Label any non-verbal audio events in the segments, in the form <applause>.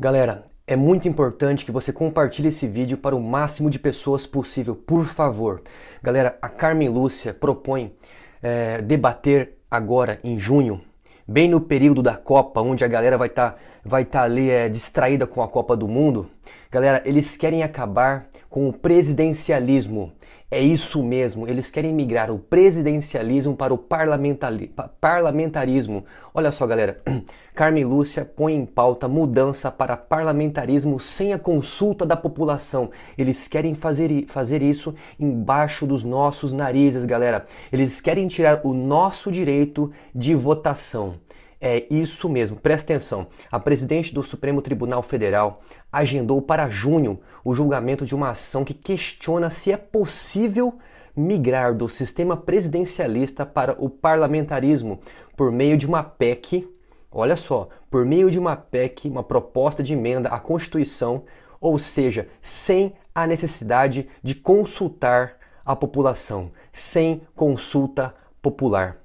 Galera, é muito importante que você compartilhe esse vídeo para o máximo de pessoas possível, por favor. Galera, a Carmen Lúcia propõe é, debater agora em junho, bem no período da Copa, onde a galera vai estar tá, vai tá ali é, distraída com a Copa do Mundo. Galera, eles querem acabar com o presidencialismo. É isso mesmo, eles querem migrar o presidencialismo para o parlamentarismo. Olha só, galera. <clears throat> Carmen Lúcia põe em pauta mudança para parlamentarismo sem a consulta da população. Eles querem fazer, fazer isso embaixo dos nossos narizes, galera. Eles querem tirar o nosso direito de votação. É isso mesmo, presta atenção. A presidente do Supremo Tribunal Federal agendou para junho o julgamento de uma ação que questiona se é possível migrar do sistema presidencialista para o parlamentarismo por meio de uma PEC. Olha só, por meio de uma PEC, uma proposta de emenda à Constituição, ou seja, sem a necessidade de consultar a população, sem consulta popular.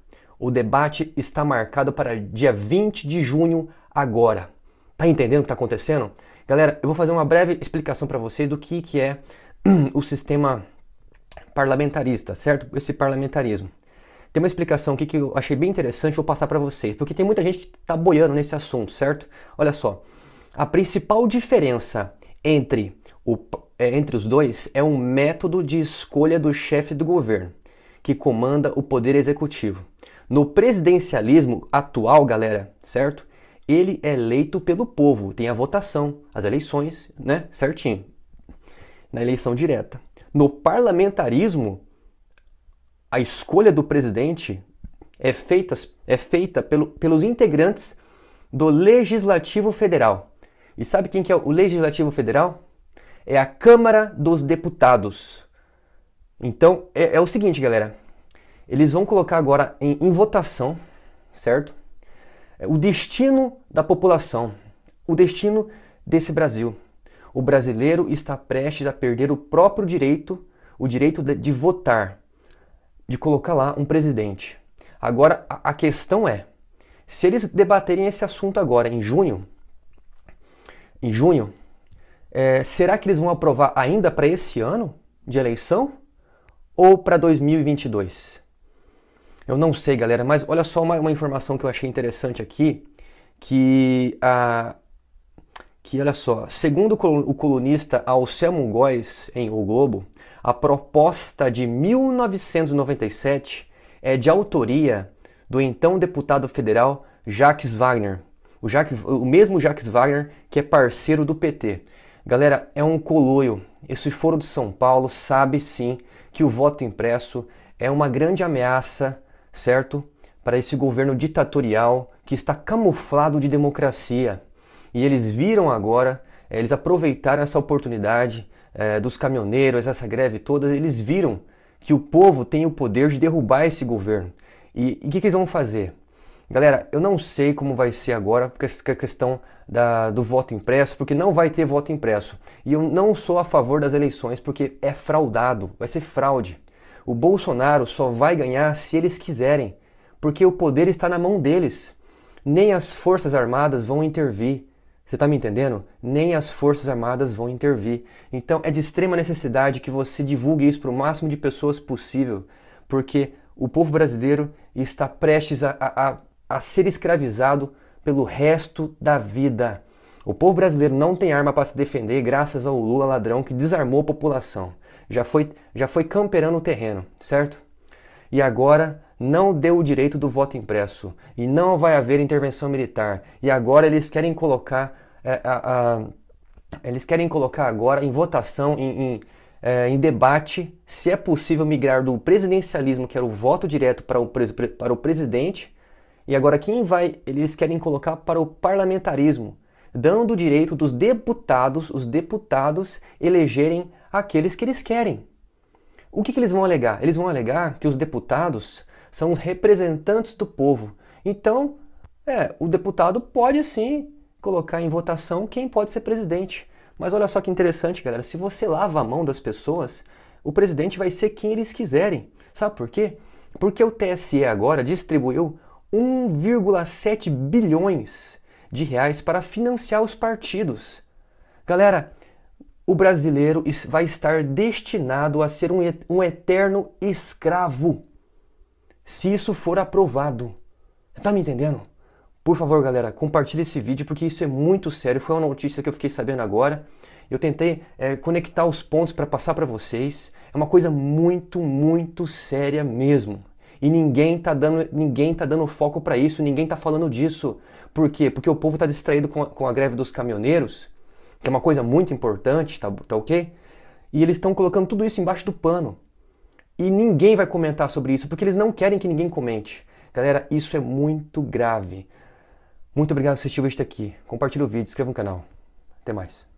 O debate está marcado para dia 20 de junho agora. Tá entendendo o que está acontecendo? Galera, eu vou fazer uma breve explicação para vocês do que, que é <clears throat> o sistema parlamentarista, certo? Esse parlamentarismo. Tem uma explicação aqui que eu achei bem interessante, vou passar para vocês, porque tem muita gente que está boiando nesse assunto, certo? Olha só, a principal diferença entre, o, é, entre os dois é um método de escolha do chefe do governo, que comanda o poder executivo. No presidencialismo atual, galera, certo? Ele é eleito pelo povo, tem a votação, as eleições, né? Certinho. Na eleição direta. No parlamentarismo, a escolha do presidente é feita, é feita pelo, pelos integrantes do Legislativo Federal. E sabe quem que é o Legislativo Federal? É a Câmara dos Deputados. Então, é, é o seguinte, galera. Eles vão colocar agora em, em votação, certo? É, o destino da população, o destino desse Brasil. O brasileiro está prestes a perder o próprio direito, o direito de, de votar, de colocar lá um presidente. Agora, a, a questão é, se eles debaterem esse assunto agora, em junho, em junho, é, será que eles vão aprovar ainda para esse ano de eleição ou para 2022? Eu não sei, galera, mas olha só uma, uma informação que eu achei interessante aqui, que a ah, que olha só, segundo o colunista Anselmo Góes em O Globo, a proposta de 1997 é de autoria do então deputado federal Jacques Wagner. O, Jacques, o mesmo Jacques Wagner que é parceiro do PT. Galera, é um coloio. Esse foro de São Paulo sabe sim que o voto impresso é uma grande ameaça certo? Para esse governo ditatorial que está camuflado de democracia. E eles viram agora, eh, eles aproveitaram essa oportunidade é, dos caminhoneiros, essa greve toda, eles viram que o povo tem o poder de derrubar esse governo. E o que, que, eles vão fazer? Galera, eu não sei como vai ser agora porque a questão da, do voto impresso, porque não vai ter voto impresso. E eu não sou a favor das eleições, porque é fraudado, vai ser fraude. O Bolsonaro só vai ganhar se eles quiserem, porque o poder está na mão deles. Nem as Forças Armadas vão intervir. Você está me entendendo? Nem as Forças Armadas vão intervir. Então é de extrema necessidade que você divulgue isso para o máximo de pessoas possível, porque o povo brasileiro está prestes a, a, a ser escravizado pelo resto da vida. O povo brasileiro não tem arma para se defender graças ao Lula ladrão que desarmou a população já foi, já foi camperando o terreno, certo? E agora não deu o direito do voto impresso e não vai haver intervenção militar. E agora eles querem colocar é, a, a, eles querem colocar agora em votação, em, em, é, em, debate, se é possível migrar do presidencialismo, que era o voto direto, para o, para o presidente, e agora quem vai, eles querem colocar para o parlamentarismo, dando o direito dos deputados, os deputados, elegerem aqueles que eles querem. O que, que eles vão alegar? Eles vão alegar que os deputados são os representantes do povo. Então, é, o deputado pode sim colocar em votação quem pode ser presidente. Mas olha só que interessante, galera. Se você lava a mão das pessoas, o presidente vai ser quem eles quiserem. Sabe por quê? Porque o TSE agora distribuiu 1,7 bilhões de reais para financiar os partidos. Galera, o brasileiro vai estar destinado a ser um, eterno escravo se isso for aprovado. Tá me entendendo? Por favor, galera, compartilhe esse vídeo porque isso é muito sério. Foi uma notícia que eu fiquei sabendo agora. Eu tentei é, conectar os pontos para passar para vocês. É uma coisa muito, muito séria mesmo. E ninguém tá dando, ninguém tá dando foco para isso, ninguém tá falando disso. Por quê? Porque o povo tá distraído com a, com a greve dos caminhoneiros, que é uma coisa muito importante, tá, tá ok? E eles estão colocando tudo isso embaixo do pano. E ninguém vai comentar sobre isso, porque eles não querem que ninguém comente. Galera, isso é muito grave. Muito obrigado por assistir o vídeo aqui. Compartilhe o vídeo, inscreva no canal. Até mais.